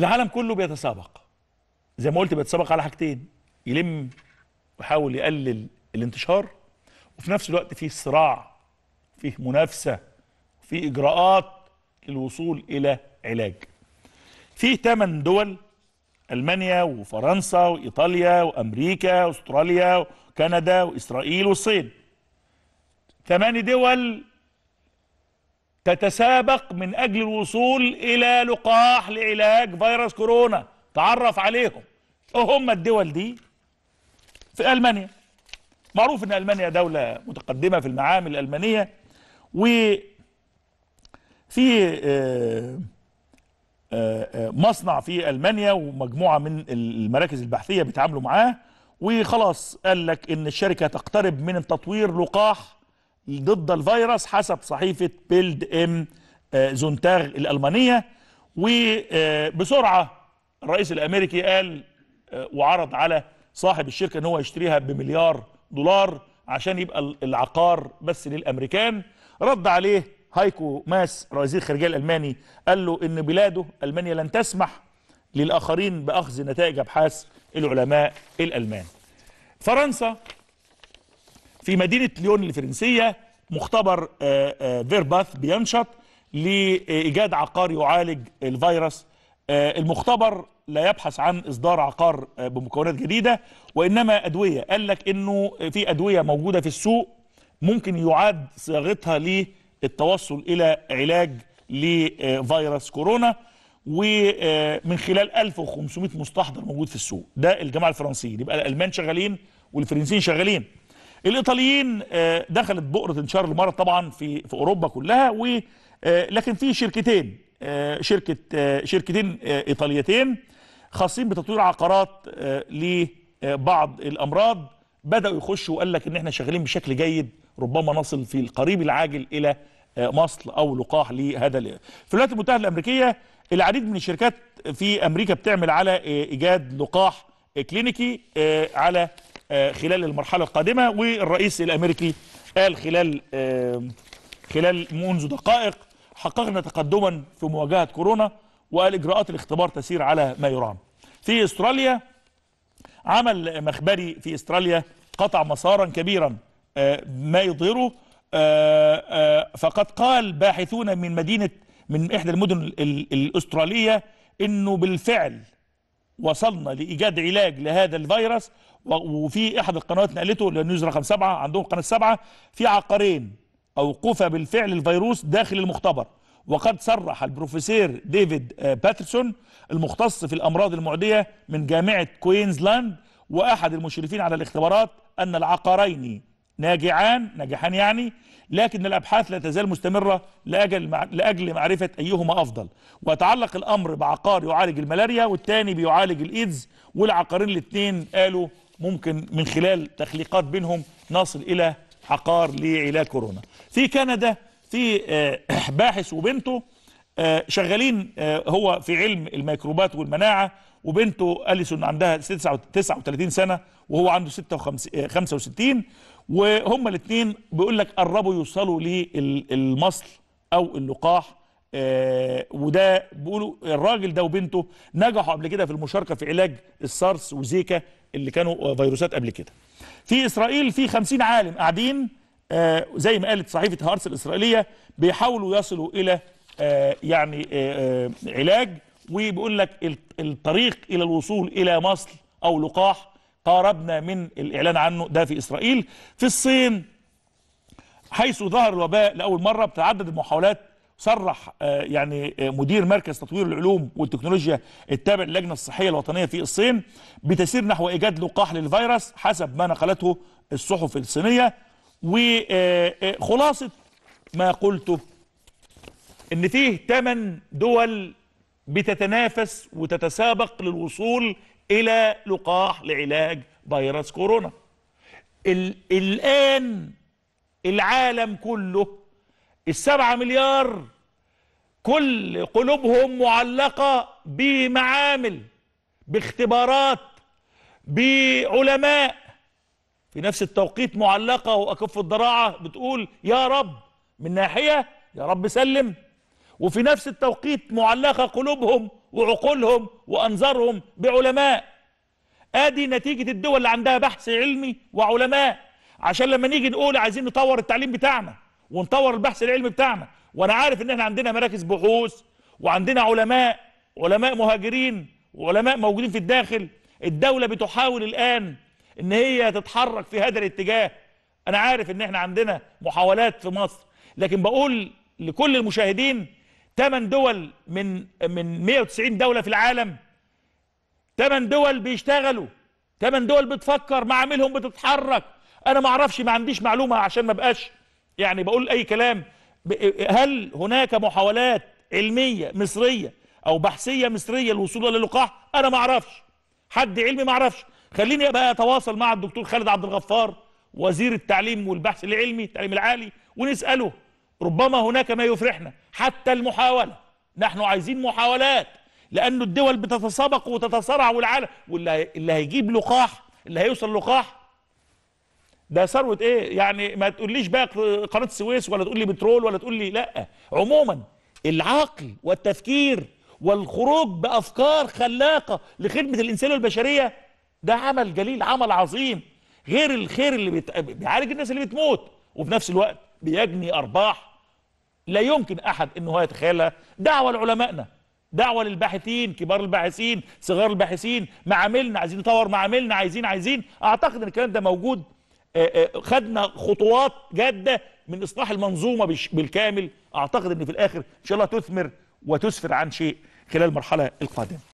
العالم كله بيتسابق زي ما قلت بيتسابق على حاجتين يلم ويحاول يقلل الانتشار وفي نفس الوقت فيه صراع فيه منافسة فيه إجراءات للوصول إلى علاج فيه ثمان دول ألمانيا وفرنسا وإيطاليا وأمريكا وأستراليا وكندا وإسرائيل والصين ثمان دول تتسابق من أجل الوصول إلى لقاح لعلاج فيروس كورونا تعرف عليهم هم الدول دي في ألمانيا معروف أن ألمانيا دولة متقدمة في المعامل الألمانية وفي آه، آه، آه، مصنع في ألمانيا ومجموعة من المراكز البحثية بيتعاملوا معاه وخلاص قال لك أن الشركة تقترب من تطوير لقاح ضد الفيروس حسب صحيفه بيلد ام آه، زونتاغ الالمانيه وبسرعه الرئيس الامريكي قال آه، وعرض على صاحب الشركه ان هو يشتريها بمليار دولار عشان يبقى العقار بس للامريكان رد عليه هايكو ماس وزير الخارجيه الالماني قال له ان بلاده المانيا لن تسمح للاخرين باخذ نتائج ابحاث العلماء الالمان فرنسا في مدينة ليون الفرنسية مختبر آه، آه، فيرباث بينشط لإيجاد عقار يعالج الفيروس آه، المختبر لا يبحث عن إصدار عقار بمكونات جديدة وإنما أدوية قال لك إنه في أدوية موجودة في السوق ممكن يعاد صياغتها للتوصل إلى علاج لفيروس كورونا ومن خلال 1500 مستحضر موجود في السوق ده الجماعه الفرنسيين يبقى الالمان شغالين والفرنسيين شغالين الايطاليين آه، دخلت بؤره انتشار المرض طبعا في في اوروبا كلها و آه، لكن في شركتين آه، شركه شركتين ايطاليتين خاصين بتطوير عقارات لبعض الامراض بداوا يخشوا وقال لك ان احنا شغالين بشكل جيد ربما نصل في القريب العاجل الى مصل او لقاح لهذا في الولايات المتحده الامريكيه العديد من الشركات في امريكا بتعمل على ايجاد لقاح كلينيكي على آه، خلال المرحلة القادمة والرئيس الأمريكي قال خلال آه، خلال منذ دقائق حققنا تقدما في مواجهة كورونا وقال إجراءات الاختبار تسير على ما يرام في استراليا عمل مخبري في استراليا قطع مسارا كبيرا آه، ما يظهره فقد قال باحثون من مدينة من إحدى المدن الأسترالية أنه بالفعل وصلنا لإيجاد علاج لهذا الفيروس وفي احد القنوات نقلته للنيوز رقم سبعة عندهم قناة سبعة في عقارين اوقف بالفعل الفيروس داخل المختبر وقد صرح البروفيسور ديفيد آه، باترسون المختص في الامراض المعديه من جامعه كوينزلاند واحد المشرفين على الاختبارات ان العقارين ناجعان ناجحان يعني لكن الأبحاث لا تزال مستمرة لأجل, لأجل معرفة أيهما أفضل ويتعلق الأمر بعقار يعالج الملاريا والتاني بيعالج الإيدز والعقارين الاثنين قالوا ممكن من خلال تخليقات بينهم نصل إلى عقار لعلاج كورونا في كندا في آه، باحث وبنته آه، شغالين آه، هو في علم الميكروبات والمناعة وبنته أليسون عندها 39 سنة وهو عنده 56 65 آه، وهما الاثنين بيقول لك قربوا يوصلوا للمصل او اللقاح آه، وده بيقولوا الراجل ده وبنته نجحوا قبل كده في المشاركه في علاج السارس وزيكا اللي كانوا فيروسات قبل كده. في اسرائيل في 50 عالم قاعدين آه، زي ما قالت صحيفه هارس الاسرائيليه بيحاولوا يصلوا الى يعني علاج وبيقول لك الطريق الى الوصول الى مصل او لقاح قاربنا من الإعلان عنه ده في إسرائيل في الصين حيث ظهر الوباء لأول مرة بتعدد المحاولات صرح آه، يعني آه، مدير مركز تطوير العلوم والتكنولوجيا التابع للجنه الصحيه الوطنيه في الصين بتسير نحو ايجاد لقاح للفيروس حسب ما نقلته الصحف الصينيه وخلاصه آه، ما قلته ان فيه 8 دول بتتنافس وتتسابق للوصول إلى لقاح لعلاج فيروس كورونا الآن العالم كله السبعة مليار كل قلوبهم معلقة بمعامل باختبارات بعلماء في نفس التوقيت معلقة وأكف الضراعة بتقول يا رب من ناحية يا رب سلم وفي نفس التوقيت معلقة قلوبهم وعقولهم وأنظارهم بعلماء ادي نتيجة الدول اللي عندها بحث علمي وعلماء عشان لما نيجي نقول عايزين نطور التعليم بتاعنا ونطور البحث العلمي بتاعنا وانا عارف ان احنا عندنا مراكز بحوث وعندنا علماء علماء مهاجرين وعلماء موجودين في الداخل الدولة بتحاول الآن ان هي تتحرك في هذا الاتجاه انا عارف ان احنا عندنا محاولات في مصر لكن بقول لكل المشاهدين 8 دول من من 190 دولة في العالم 8 دول بيشتغلوا 8 دول بتفكر معاملهم بتتحرك انا ما اعرفش ما عنديش معلومة عشان ما بقاش يعني بقول اي كلام هل هناك محاولات علمية مصرية او بحثية مصرية للوصول للقاح انا ما اعرفش حد علمي ما اعرفش خليني بقى اتواصل مع الدكتور خالد عبد الغفار وزير التعليم والبحث العلمي التعليم العالي ونساله ربما هناك ما يفرحنا حتى المحاولة نحن عايزين محاولات لأن الدول بتتسابق وتتصارع والعالم واللي اللي هيجيب لقاح اللي هيوصل لقاح ده ثروة ايه يعني ما تقوليش بقى قناة السويس ولا تقولي بترول ولا تقولي لا عموما العقل والتفكير والخروج بأفكار خلاقة لخدمة الإنسان والبشرية ده عمل جليل عمل عظيم غير الخير اللي بيعالج الناس اللي بتموت وفي نفس الوقت بيجني أرباح لا يمكن احد انه يتخيلها دعوه لعلمائنا دعوه للباحثين كبار الباحثين صغار الباحثين معاملنا عايزين نطور معاملنا عايزين عايزين اعتقد ان الكلام ده موجود آه، آه، خدنا خطوات جاده من اصلاح المنظومه بالكامل اعتقد ان في الاخر ان شاء الله تثمر وتسفر عن شيء خلال المرحله القادمه